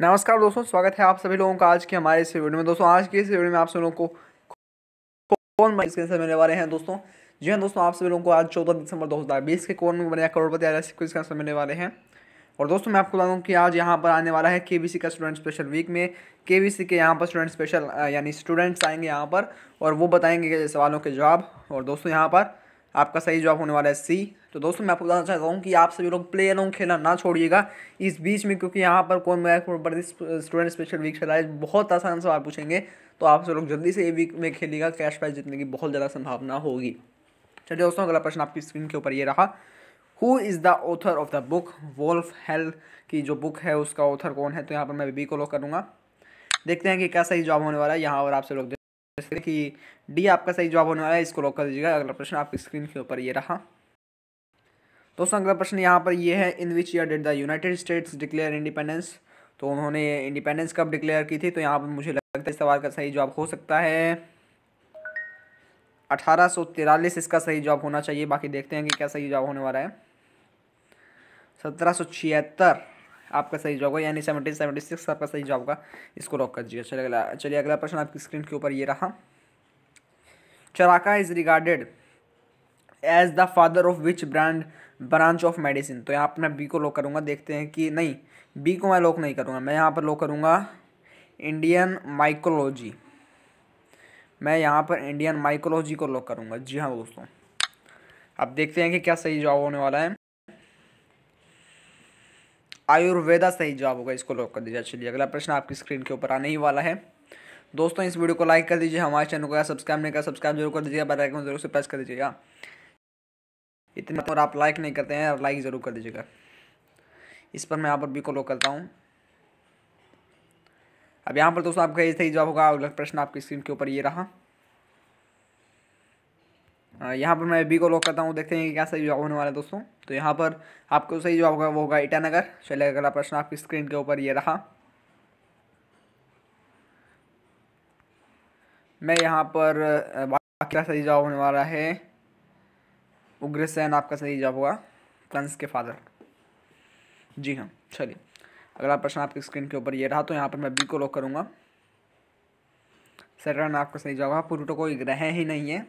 नमस्कार दोस्तों स्वागत है आप सभी लोगों का आज के हमारे इस वीडियो में दोस्तों आज के इस वीडियो में आप सभी लोगों को कौन बने इसके आंसर मिलने वाले हैं दोस्तों जी हाँ दोस्तों आप सभी लोगों को आज चौदह दिसंबर दो हज़ार बीस के कौन में बने करोड़पति आज इसको इसके आंसर मिलने वाले हैं और दोस्तों मैं आपको बता दूँ कि आज यहाँ पर आने वाला है के का स्टूडेंट स्पेशल वीक में के के यहाँ पर स्टूडेंट स्पेशल यानी स्टूडेंट्स आएंगे यहाँ पर और वो बताएंगे सवालों के जवाब और दोस्तों यहाँ पर आपका सही जवाब होने वाला है सी तो दोस्तों मैं आपको बताना चाहता हूँ कि आप सभी लोग प्ले अलोंग खेलना ना छोड़िएगा इस बीच में क्योंकि यहाँ पर कौन मैं स्टूडेंट स्पेशल वीक चला है बहुत आसान सवाल पूछेंगे तो आप सभी लोग जल्दी से ये वीक में खेलिएगा कैश प्राइज जीतने की बहुत ज़्यादा संभावना होगी चलिए दोस्तों अगला प्रश्न आपकी स्क्रीन के ऊपर ये रहा who is the author of the book Wolf Hall की जो बुक है उसका ऑथर कौन है तो यहाँ पर मैं बी को लो करूँगा देखते हैं कि क्या सही जवाब होने वाला है यहाँ और आप सब लोग जैसे कि डी आपका सही जवाब होने वाला है इसको लॉक कर दीजिएगा अगला प्रश्न आपकी स्क्रीन के ऊपर ये रहा दोस्तों अगला प्रश्न यहाँ पर ये है in which year did the United States declare independence तो उन्होंने इंडिपेंडेंस कब डिक्लेयर की थी तो यहाँ पर मुझे लगता है इस सवाल का सही जवाब हो सकता है अठारह इसका सही जवाब होना चाहिए बाकी देखते हैं कि क्या सही जवाब होने वाला है सत्रह आपका सही जॉब होगा यानी सेवेंटी सेवेंटी सिक्स आपका सही जॉब होगा इसको लॉक कर दीजिए चलिए अगला चलिए अगला प्रश्न आपकी स्क्रीन के ऊपर ये रहा Charaka is regarded as the father of which brand branch of medicine तो यहाँ पर मैं बी को लॉक करूँगा देखते हैं कि नहीं बी को मैं लॉक नहीं करूँगा मैं यहाँ पर लॉक करूँगा इंडियन माइकोलॉजी मैं यहाँ पर इंडियन माइकोलॉजी को लॉक करूँगा जी हाँ दोस्तों अब देखते हैं कि क्या सही जॉब होने वाला है आयुर्वेदा सही जवाब होगा इसको लॉक कर दीजिए चलिए अगला प्रश्न आपकी स्क्रीन के ऊपर आने ही वाला है दोस्तों इस वीडियो को लाइक कर दीजिए हमारे चैनल को सब्सक्राइब नहीं कर सब्सक्राइब जरूर कर दीजिए बेल आइकन जरूर से प्रेस कर दीजिएगा इतना तो और आप लाइक नहीं करते हैं और लाइक ज़रूर कर दीजिएगा इस पर मैं यहाँ पर भी को लॉक करता हूँ अब यहाँ पर दोस्तों आपका ये सही जवाब होगा अगला प्रश्न आपकी स्क्रीन के ऊपर ये रहा यहाँ पर मैं बी को लॉक करता हूँ देखते हैं कि क्या सही जवाब होने वाला है दोस्तों तो यहाँ पर आपको सही जवाब होगा वो होगा ईटानगर चलिए अगला प्रश्न आपकी स्क्रीन के ऊपर ये रहा मैं यहाँ पर क्या सही जवाब होने वाला है उग्रसेन आपका सही जवाब होगा कंस के फादर जी हाँ चलिए अगला प्रश्न आपकी स्क्रीन के ऊपर ये रहा तो यहाँ पर मैं बी को लॉक करूँगा सेटर्न आपका सही जवाब पुरुटो कोई ग्रह ही नहीं है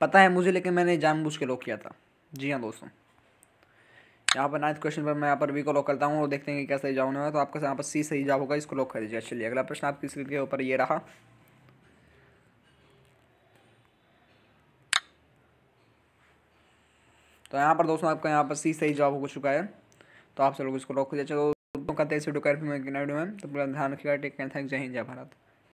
पता है मुझे लेकिन मैंने जानबूझ के लॉक किया था जी हाँ दोस्तों यहाँ पर नाइन्थ क्वेश्चन पर मैं यहाँ पर वी को लॉक करता हूँ और देखते हैं कि क्या सही जवाब होने तो आपका यहाँ पर सी सही जवाब होगा इसको लॉक कर दीजिए चलिए अगला प्रश्न आपकी स्क्रीन के ऊपर ये रहा तो यहाँ पर दोस्तों आपका यहाँ पर सी सही जवाब हो चुका है तो आप सब लोग इसको लॉक कर दिया चलो करते हैं मैं तो पूरा ध्यान रखिएगा टेक कैन थैंक जय हिंद जय भारत